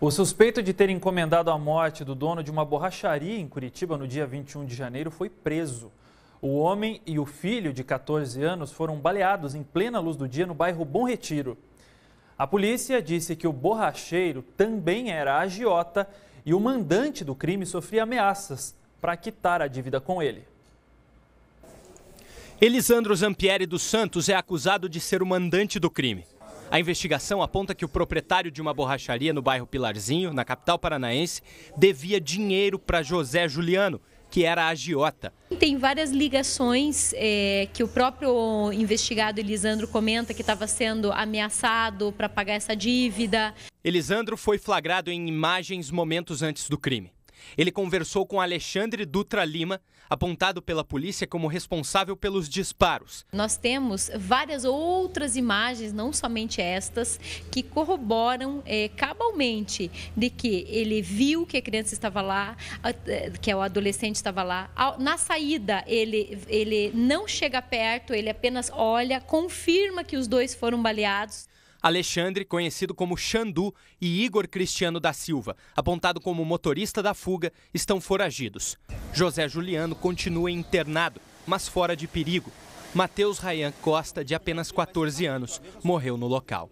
O suspeito de ter encomendado a morte do dono de uma borracharia em Curitiba no dia 21 de janeiro foi preso. O homem e o filho, de 14 anos, foram baleados em plena luz do dia no bairro Bom Retiro. A polícia disse que o borracheiro também era agiota e o mandante do crime sofria ameaças para quitar a dívida com ele. Elisandro Zampieri dos Santos é acusado de ser o mandante do crime. A investigação aponta que o proprietário de uma borracharia no bairro Pilarzinho, na capital paranaense, devia dinheiro para José Juliano, que era agiota. Tem várias ligações é, que o próprio investigado Elisandro comenta que estava sendo ameaçado para pagar essa dívida. Elisandro foi flagrado em imagens momentos antes do crime. Ele conversou com Alexandre Dutra Lima, apontado pela polícia como responsável pelos disparos. Nós temos várias outras imagens, não somente estas, que corroboram é, cabalmente de que ele viu que a criança estava lá, eh, que o adolescente estava lá. Na saída, ele, ele não chega perto, ele apenas olha, confirma que os dois foram baleados. Alexandre, conhecido como Xandu, e Igor Cristiano da Silva, apontado como motorista da fuga, estão foragidos. José Juliano continua internado, mas fora de perigo. Matheus Rayan Costa, de apenas 14 anos, morreu no local.